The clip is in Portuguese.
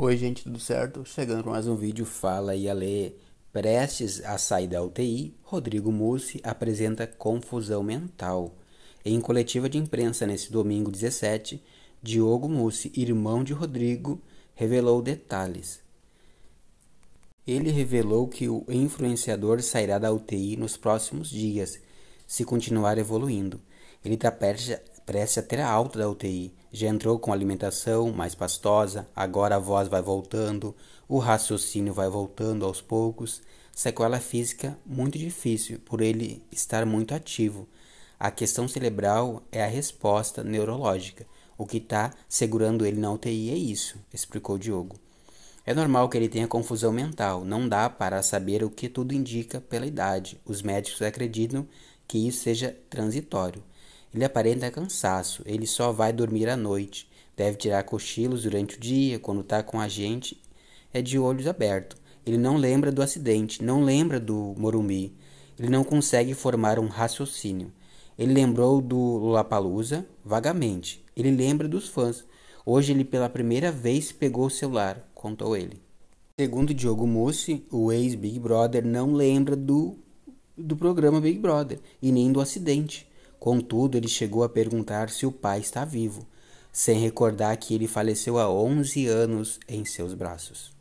Oi, gente, tudo certo? Chegando com mais um vídeo Fala e Ale. Prestes a sair da UTI, Rodrigo Mussi apresenta confusão mental. Em coletiva de imprensa nesse domingo 17, Diogo Mussi, irmão de Rodrigo, revelou detalhes. Ele revelou que o influenciador sairá da UTI nos próximos dias, se continuar evoluindo. Ele tá está prestes a ter a alta da UTI já entrou com alimentação mais pastosa, agora a voz vai voltando, o raciocínio vai voltando aos poucos. Sequela física muito difícil, por ele estar muito ativo. A questão cerebral é a resposta neurológica. O que está segurando ele na UTI é isso, explicou Diogo. É normal que ele tenha confusão mental, não dá para saber o que tudo indica pela idade. Os médicos acreditam que isso seja transitório. Ele aparenta cansaço, ele só vai dormir à noite. Deve tirar cochilos durante o dia, quando está com a gente, é de olhos abertos. Ele não lembra do acidente, não lembra do Morumbi. Ele não consegue formar um raciocínio. Ele lembrou do Lollapalooza vagamente. Ele lembra dos fãs. Hoje ele pela primeira vez pegou o celular, contou ele. Segundo Diogo Mussi, o ex-Big Brother não lembra do, do programa Big Brother e nem do acidente. Contudo, ele chegou a perguntar se o pai está vivo, sem recordar que ele faleceu há 11 anos em seus braços.